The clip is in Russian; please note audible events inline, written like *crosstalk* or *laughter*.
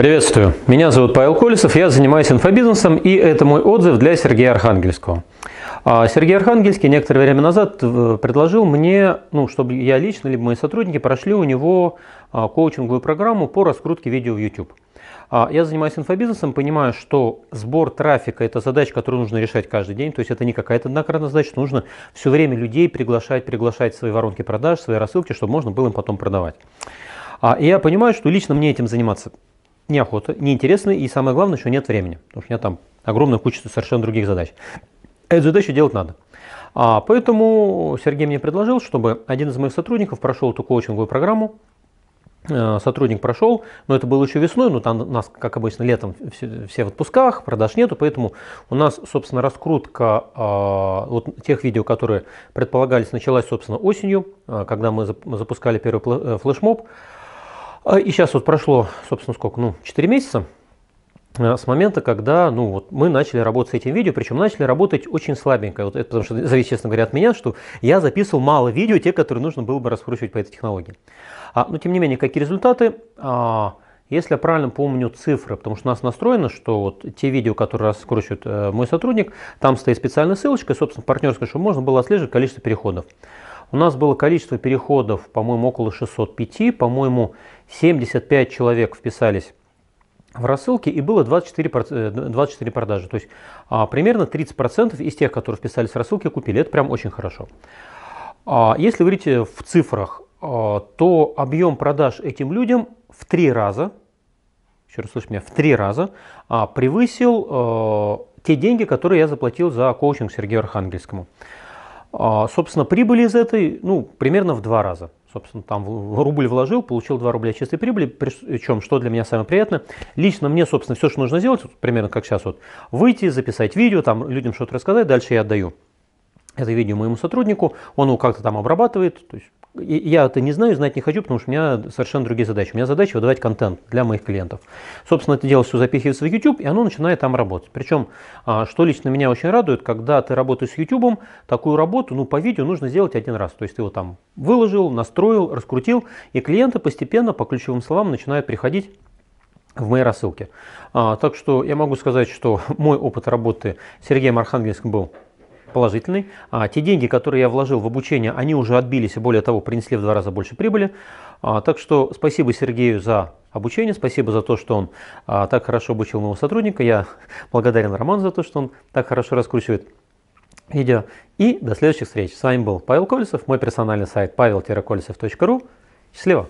Приветствую! Меня зовут Павел Колесов, я занимаюсь инфобизнесом, и это мой отзыв для Сергея Архангельского. А, Сергей Архангельский некоторое время назад э, предложил мне, ну, чтобы я лично, либо мои сотрудники прошли у него а, коучинговую программу по раскрутке видео в YouTube. А, я занимаюсь инфобизнесом, понимаю, что сбор трафика – это задача, которую нужно решать каждый день. То есть это не какая-то однократная задача. Нужно все время людей приглашать, приглашать в свои воронки продаж, в свои рассылки, чтобы можно было им потом продавать. И я понимаю, что лично мне этим заниматься неохота, неинтересно, и самое главное, что нет времени, потому что у меня там огромная куча совершенно других задач. Эту задачу делать надо. А, поэтому Сергей мне предложил, чтобы один из моих сотрудников прошел эту коучинговую программу, э, сотрудник прошел, но это было еще весной, но там у нас, как обычно, летом все, все в отпусках, продаж нету, поэтому у нас, собственно, раскрутка э, вот тех видео, которые предполагались, началась, собственно, осенью, э, когда мы запускали первый э, флешмоб. А, и сейчас вот прошло, собственно, сколько, ну, 4 месяца э, с момента, когда ну, вот мы начали работать с этим видео, причем начали работать очень слабенько. Вот это потому что зависит, честно говоря, от меня, что я записывал мало видео, те, которые нужно было бы раскручивать по этой технологии. А, но ну, тем не менее, какие результаты? А, если я правильно помню цифры, потому что у нас настроено, что вот те видео, которые раскручивает э, мой сотрудник, там стоит специальная ссылочка, собственно, партнерская, чтобы можно было отслеживать количество переходов. У нас было количество переходов, по-моему, около 605, по-моему, 75 человек вписались в рассылке и было 24, 24 э, продажи. То есть а, примерно 30% из тех, которые вписались в рассылки, купили. Это прям очень хорошо. А, если говорить э, в цифрах, а, то объем продаж этим людям в три раза, еще раз слышь меня, в три раза а, превысил а, те деньги, которые я заплатил за коучинг Сергею Архангельскому. А, собственно, прибыли из этой, ну, примерно в два раза. Собственно, там в рубль вложил, получил 2 рубля чистой прибыли, причем, что для меня самое приятное, лично мне, собственно, все, что нужно сделать, вот, примерно как сейчас, вот, выйти, записать видео, там людям что-то рассказать, дальше я отдаю это видео моему сотруднику, он его как-то там обрабатывает, то есть я это не знаю, знать не хочу, потому что у меня совершенно другие задачи. У меня задача выдавать контент для моих клиентов. Собственно, это дело все запихивается в YouTube, и оно начинает там работать. Причем, а, что лично меня очень радует, когда ты работаешь с YouTube, такую работу, ну, по видео нужно сделать один раз. То есть ты его там выложил, настроил, раскрутил, и клиенты постепенно по ключевым словам начинают приходить в моей рассылке. А, так что я могу сказать, что *laughs* мой опыт работы с Сергеем Архангельским был положительный. А те деньги, которые я вложил в обучение, они уже отбились и более того принесли в два раза больше прибыли. А, так что спасибо Сергею за обучение, спасибо за то, что он а, так хорошо обучил моего сотрудника. Я *laughs* благодарен Роману за то, что он так хорошо раскручивает видео. И до следующих встреч. С вами был Павел Колесов, мой персональный сайт pavel-kolesov.ru. Счастливо!